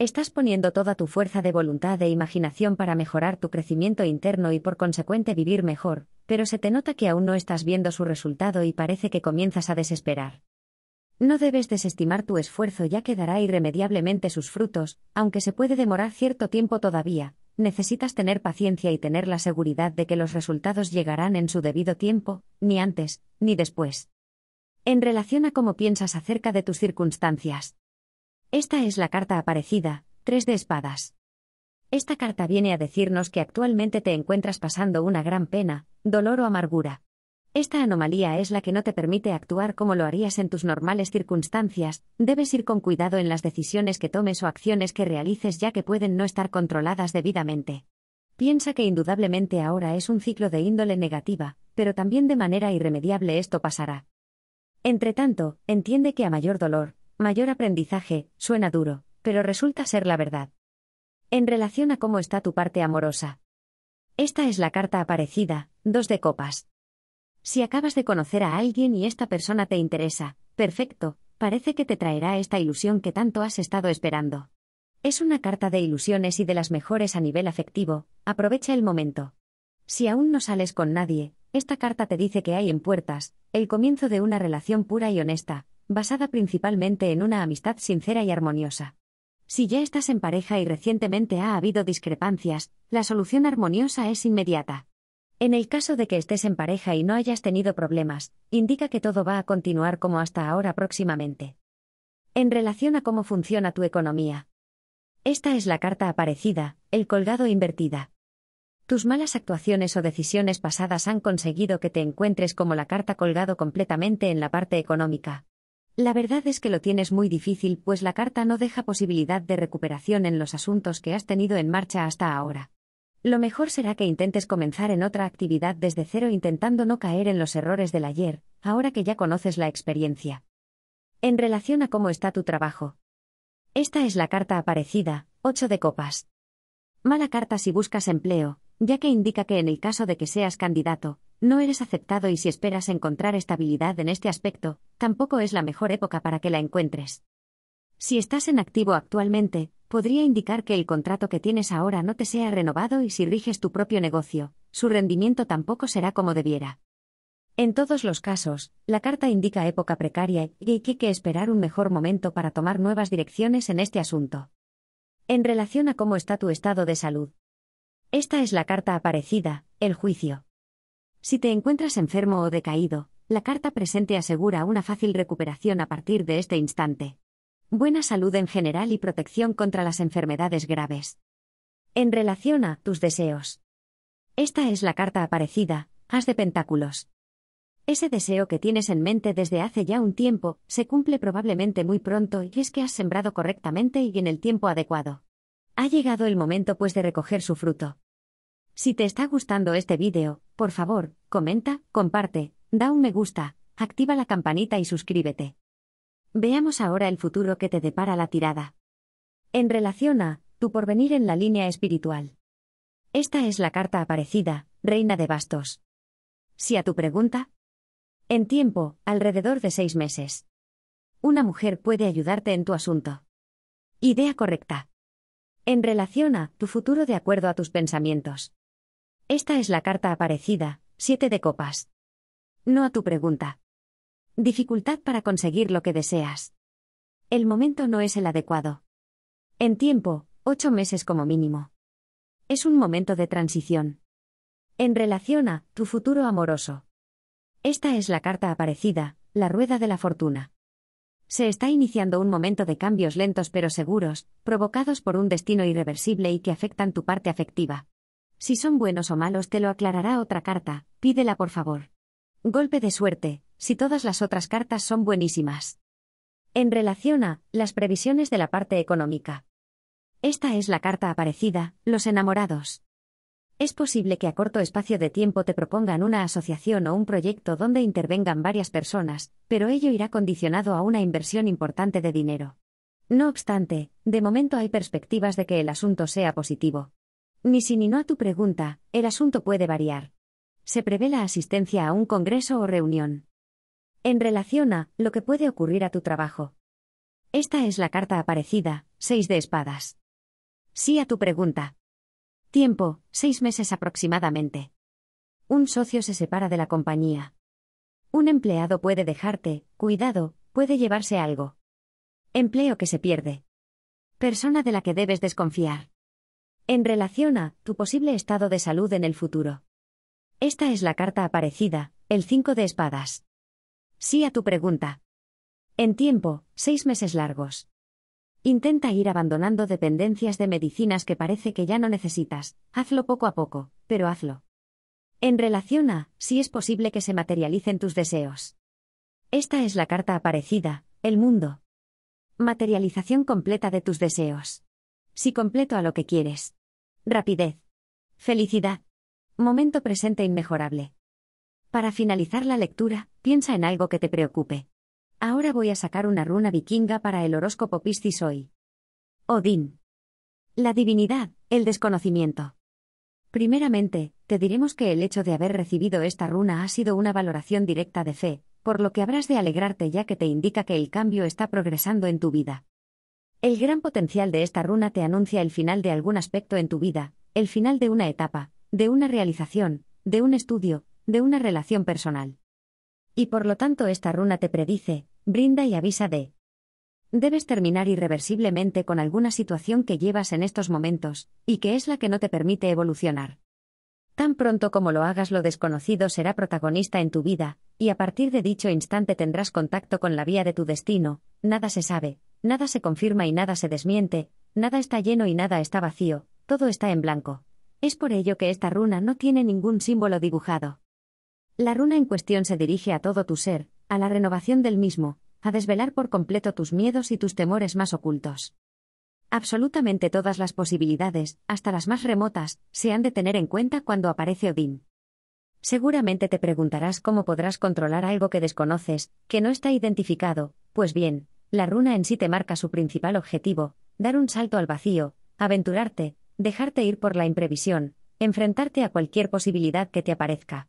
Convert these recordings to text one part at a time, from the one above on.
Estás poniendo toda tu fuerza de voluntad e imaginación para mejorar tu crecimiento interno y por consecuente vivir mejor, pero se te nota que aún no estás viendo su resultado y parece que comienzas a desesperar. No debes desestimar tu esfuerzo ya que dará irremediablemente sus frutos, aunque se puede demorar cierto tiempo todavía, necesitas tener paciencia y tener la seguridad de que los resultados llegarán en su debido tiempo, ni antes, ni después. En relación a cómo piensas acerca de tus circunstancias. Esta es la carta aparecida, tres de espadas. Esta carta viene a decirnos que actualmente te encuentras pasando una gran pena, dolor o amargura. Esta anomalía es la que no te permite actuar como lo harías en tus normales circunstancias, debes ir con cuidado en las decisiones que tomes o acciones que realices ya que pueden no estar controladas debidamente. Piensa que indudablemente ahora es un ciclo de índole negativa, pero también de manera irremediable esto pasará. Entre tanto, entiende que a mayor dolor, mayor aprendizaje, suena duro, pero resulta ser la verdad. En relación a cómo está tu parte amorosa. Esta es la carta aparecida, dos de copas. Si acabas de conocer a alguien y esta persona te interesa, perfecto, parece que te traerá esta ilusión que tanto has estado esperando. Es una carta de ilusiones y de las mejores a nivel afectivo, aprovecha el momento. Si aún no sales con nadie, esta carta te dice que hay en puertas, el comienzo de una relación pura y honesta, basada principalmente en una amistad sincera y armoniosa. Si ya estás en pareja y recientemente ha habido discrepancias, la solución armoniosa es inmediata. En el caso de que estés en pareja y no hayas tenido problemas, indica que todo va a continuar como hasta ahora próximamente. En relación a cómo funciona tu economía. Esta es la carta aparecida, el colgado invertida. Tus malas actuaciones o decisiones pasadas han conseguido que te encuentres como la carta colgado completamente en la parte económica. La verdad es que lo tienes muy difícil, pues la carta no deja posibilidad de recuperación en los asuntos que has tenido en marcha hasta ahora. Lo mejor será que intentes comenzar en otra actividad desde cero intentando no caer en los errores del ayer, ahora que ya conoces la experiencia. En relación a cómo está tu trabajo. Esta es la carta aparecida, 8 de copas. Mala carta si buscas empleo, ya que indica que en el caso de que seas candidato, no eres aceptado y si esperas encontrar estabilidad en este aspecto, tampoco es la mejor época para que la encuentres. Si estás en activo actualmente, podría indicar que el contrato que tienes ahora no te sea renovado y si riges tu propio negocio, su rendimiento tampoco será como debiera. En todos los casos, la carta indica época precaria y hay que esperar un mejor momento para tomar nuevas direcciones en este asunto. En relación a cómo está tu estado de salud. Esta es la carta aparecida, el juicio. Si te encuentras enfermo o decaído, la carta presente asegura una fácil recuperación a partir de este instante. Buena salud en general y protección contra las enfermedades graves. En relación a tus deseos. Esta es la carta aparecida, As de Pentáculos. Ese deseo que tienes en mente desde hace ya un tiempo, se cumple probablemente muy pronto y es que has sembrado correctamente y en el tiempo adecuado. Ha llegado el momento pues de recoger su fruto. Si te está gustando este vídeo, por favor, comenta, comparte, da un me gusta, activa la campanita y suscríbete. Veamos ahora el futuro que te depara la tirada. En relación a, tu porvenir en la línea espiritual. Esta es la carta aparecida, Reina de Bastos. Si a tu pregunta. En tiempo, alrededor de seis meses. Una mujer puede ayudarte en tu asunto. Idea correcta. En relación a tu futuro de acuerdo a tus pensamientos. Esta es la carta aparecida, siete de copas. No a tu pregunta. Dificultad para conseguir lo que deseas. El momento no es el adecuado. En tiempo, ocho meses como mínimo. Es un momento de transición. En relación a tu futuro amoroso. Esta es la carta aparecida, la rueda de la fortuna. Se está iniciando un momento de cambios lentos pero seguros, provocados por un destino irreversible y que afectan tu parte afectiva. Si son buenos o malos te lo aclarará otra carta, pídela por favor. Golpe de suerte, si todas las otras cartas son buenísimas. En relación a las previsiones de la parte económica. Esta es la carta aparecida, los enamorados. Es posible que a corto espacio de tiempo te propongan una asociación o un proyecto donde intervengan varias personas, pero ello irá condicionado a una inversión importante de dinero. No obstante, de momento hay perspectivas de que el asunto sea positivo. Ni si ni no a tu pregunta, el asunto puede variar. Se prevé la asistencia a un congreso o reunión. En relación a lo que puede ocurrir a tu trabajo. Esta es la carta aparecida, 6 de espadas. Sí a tu pregunta. Tiempo, 6 meses aproximadamente. Un socio se separa de la compañía. Un empleado puede dejarte, cuidado, puede llevarse algo. Empleo que se pierde. Persona de la que debes desconfiar en relación a tu posible estado de salud en el futuro. Esta es la carta aparecida, el 5 de espadas. Sí a tu pregunta. En tiempo, seis meses largos. Intenta ir abandonando dependencias de medicinas que parece que ya no necesitas, hazlo poco a poco, pero hazlo. En relación a, si es posible que se materialicen tus deseos. Esta es la carta aparecida, el mundo. Materialización completa de tus deseos. Si completo a lo que quieres. Rapidez. Felicidad. Momento presente inmejorable. Para finalizar la lectura, piensa en algo que te preocupe. Ahora voy a sacar una runa vikinga para el horóscopo Piscis hoy. Odín. La divinidad, el desconocimiento. Primeramente, te diremos que el hecho de haber recibido esta runa ha sido una valoración directa de fe, por lo que habrás de alegrarte ya que te indica que el cambio está progresando en tu vida. El gran potencial de esta runa te anuncia el final de algún aspecto en tu vida, el final de una etapa, de una realización, de un estudio, de una relación personal. Y por lo tanto esta runa te predice, brinda y avisa de. Debes terminar irreversiblemente con alguna situación que llevas en estos momentos, y que es la que no te permite evolucionar. Tan pronto como lo hagas lo desconocido será protagonista en tu vida, y a partir de dicho instante tendrás contacto con la vía de tu destino, nada se sabe, nada se confirma y nada se desmiente, nada está lleno y nada está vacío, todo está en blanco. Es por ello que esta runa no tiene ningún símbolo dibujado. La runa en cuestión se dirige a todo tu ser, a la renovación del mismo, a desvelar por completo tus miedos y tus temores más ocultos. Absolutamente todas las posibilidades, hasta las más remotas, se han de tener en cuenta cuando aparece Odín. Seguramente te preguntarás cómo podrás controlar algo que desconoces, que no está identificado, pues bien, la runa en sí te marca su principal objetivo, dar un salto al vacío, aventurarte, dejarte ir por la imprevisión, enfrentarte a cualquier posibilidad que te aparezca.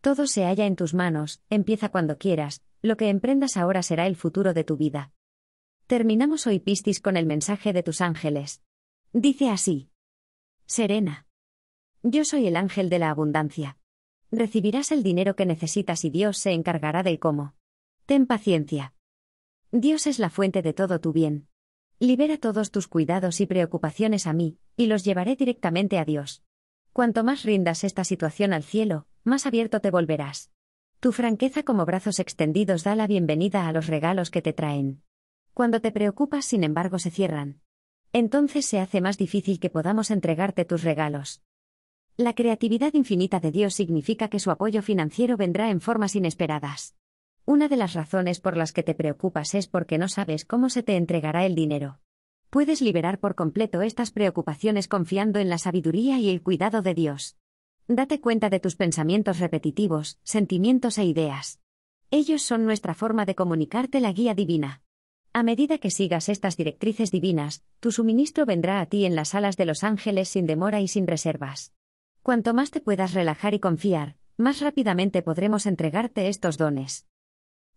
Todo se halla en tus manos, empieza cuando quieras, lo que emprendas ahora será el futuro de tu vida. Terminamos hoy Pistis con el mensaje de tus ángeles. Dice así. Serena. Yo soy el ángel de la abundancia. Recibirás el dinero que necesitas y Dios se encargará del cómo. Ten paciencia. Dios es la fuente de todo tu bien. Libera todos tus cuidados y preocupaciones a mí, y los llevaré directamente a Dios. Cuanto más rindas esta situación al cielo, más abierto te volverás. Tu franqueza como brazos extendidos da la bienvenida a los regalos que te traen. Cuando te preocupas, sin embargo, se cierran. Entonces se hace más difícil que podamos entregarte tus regalos. La creatividad infinita de Dios significa que su apoyo financiero vendrá en formas inesperadas. Una de las razones por las que te preocupas es porque no sabes cómo se te entregará el dinero. Puedes liberar por completo estas preocupaciones confiando en la sabiduría y el cuidado de Dios. Date cuenta de tus pensamientos repetitivos, sentimientos e ideas. Ellos son nuestra forma de comunicarte la guía divina. A medida que sigas estas directrices divinas, tu suministro vendrá a ti en las alas de los ángeles sin demora y sin reservas. Cuanto más te puedas relajar y confiar, más rápidamente podremos entregarte estos dones.